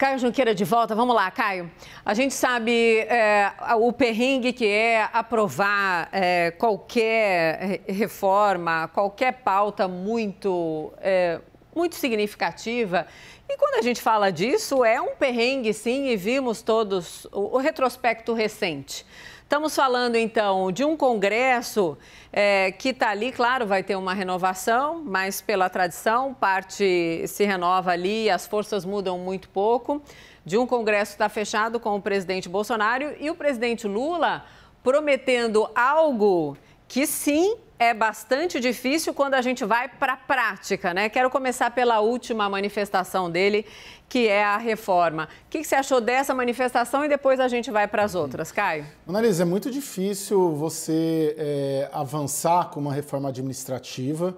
Caio Junqueira de volta, vamos lá, Caio. A gente sabe é, o perrengue que é aprovar é, qualquer reforma, qualquer pauta muito é, muito significativa. E quando a gente fala disso, é um perrengue, sim, e vimos todos o, o retrospecto recente. Estamos falando, então, de um Congresso é, que está ali, claro, vai ter uma renovação, mas pela tradição, parte se renova ali, as forças mudam muito pouco. De um Congresso está fechado com o presidente Bolsonaro e o presidente Lula prometendo algo que sim é bastante difícil quando a gente vai para a prática, né? Quero começar pela última manifestação dele, que é a reforma. O que, você achou dessa manifestação e depois a gente vai para as uhum. outras, Caio? Analisa, é muito difícil você é, avançar com uma reforma administrativa.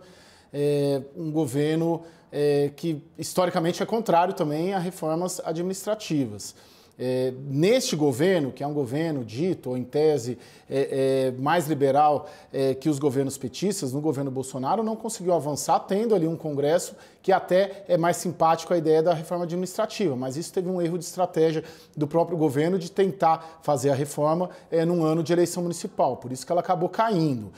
É, um governo é, que historicamente é contrário também a reformas administrativas. É, neste governo, que é um governo dito, ou em tese, é, é, mais liberal é, que os governos petistas, no governo Bolsonaro não conseguiu avançar, tendo ali um Congresso que até é mais simpático à ideia da reforma administrativa, mas isso teve um erro de estratégia do próprio governo de tentar fazer a reforma é, num ano de eleição municipal, por isso que ela acabou caindo.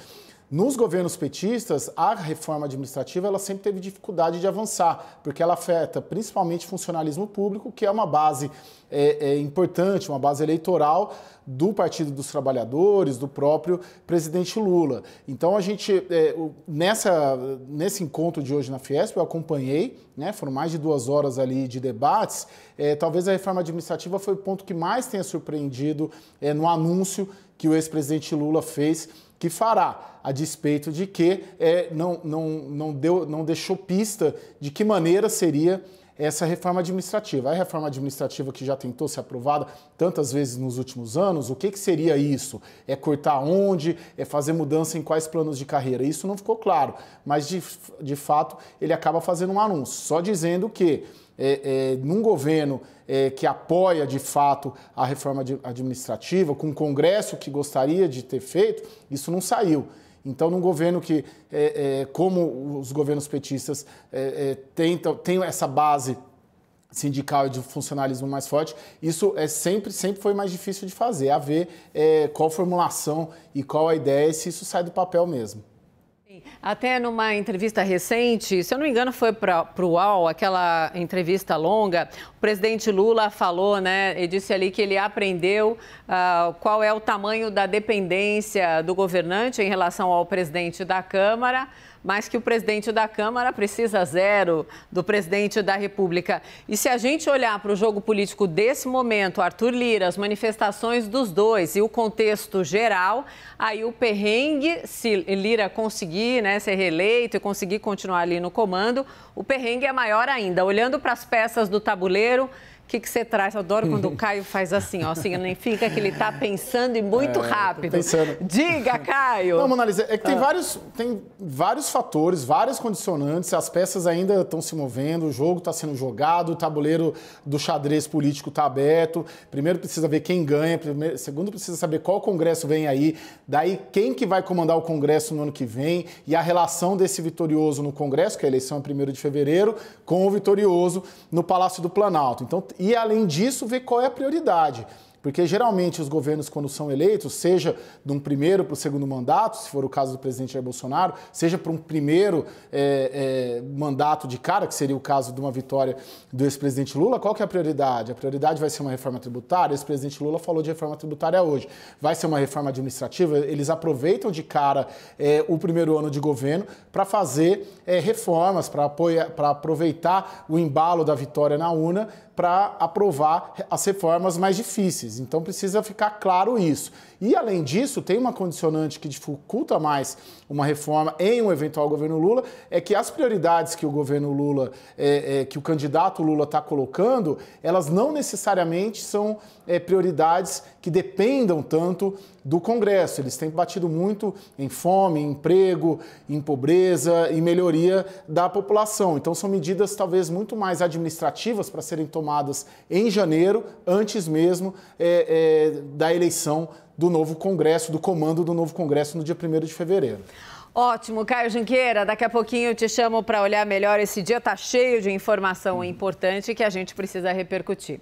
Nos governos petistas, a reforma administrativa ela sempre teve dificuldade de avançar, porque ela afeta principalmente funcionalismo público, que é uma base é, é, importante, uma base eleitoral do Partido dos Trabalhadores, do próprio presidente Lula. Então a gente, é, nessa, nesse encontro de hoje na Fiesp, eu acompanhei, né, foram mais de duas horas ali de debates, é, talvez a reforma administrativa foi o ponto que mais tenha surpreendido é, no anúncio que o ex-presidente Lula fez que fará, a despeito de que é, não, não, não, deu, não deixou pista de que maneira seria essa é reforma administrativa. A reforma administrativa que já tentou ser aprovada tantas vezes nos últimos anos, o que, que seria isso? É cortar onde? É fazer mudança em quais planos de carreira? Isso não ficou claro, mas de, de fato ele acaba fazendo um anúncio, só dizendo que é, é, num governo é, que apoia de fato a reforma administrativa, com o um Congresso que gostaria de ter feito, isso não saiu. Então, num governo que, é, é, como os governos petistas é, é, tentam, tem essa base sindical e de funcionalismo mais forte, isso é sempre, sempre foi mais difícil de fazer, a ver é, qual formulação e qual a ideia e se isso sai do papel mesmo. Até numa entrevista recente, se eu não me engano, foi para o UOL, aquela entrevista longa, o presidente Lula falou, né, e disse ali que ele aprendeu uh, qual é o tamanho da dependência do governante em relação ao presidente da Câmara mas que o presidente da Câmara precisa zero do presidente da República. E se a gente olhar para o jogo político desse momento, Arthur Lira, as manifestações dos dois e o contexto geral, aí o perrengue, se Lira conseguir né, ser reeleito e conseguir continuar ali no comando, o perrengue é maior ainda. Olhando para as peças do tabuleiro. O que, que você traz? Eu adoro quando o Caio faz assim, ó, significa assim, que ele está pensando e muito é, rápido. Pensando. Diga, Caio. Não, Monalisa, é que tem, ah. vários, tem vários fatores, vários condicionantes, as peças ainda estão se movendo, o jogo está sendo jogado, o tabuleiro do xadrez político está aberto. Primeiro precisa ver quem ganha, primeiro, segundo precisa saber qual congresso vem aí, daí quem que vai comandar o congresso no ano que vem e a relação desse vitorioso no congresso, que é a eleição é 1 de fevereiro, com o vitorioso no Palácio do Planalto. Então e além disso, ver qual é a prioridade. Porque geralmente os governos, quando são eleitos, seja de um primeiro para o segundo mandato, se for o caso do presidente Jair Bolsonaro, seja para um primeiro é, é, mandato de cara, que seria o caso de uma vitória do ex-presidente Lula, qual que é a prioridade? A prioridade vai ser uma reforma tributária? O ex-presidente Lula falou de reforma tributária hoje. Vai ser uma reforma administrativa? Eles aproveitam de cara é, o primeiro ano de governo para fazer é, reformas, para aproveitar o embalo da vitória na urna para aprovar as reformas mais difíceis. Então precisa ficar claro isso. E além disso, tem uma condicionante que dificulta mais uma reforma em um eventual governo Lula, é que as prioridades que o governo Lula, é, é, que o candidato Lula está colocando, elas não necessariamente são é, prioridades que dependam tanto do Congresso. Eles têm batido muito em fome, em emprego, em pobreza, e melhoria da população. Então são medidas talvez muito mais administrativas para serem tomadas em janeiro, antes mesmo é, é, é, da eleição do novo Congresso, do comando do novo Congresso no dia 1 de fevereiro. Ótimo, Caio Junqueira. Daqui a pouquinho eu te chamo para olhar melhor. Esse dia está cheio de informação importante que a gente precisa repercutir.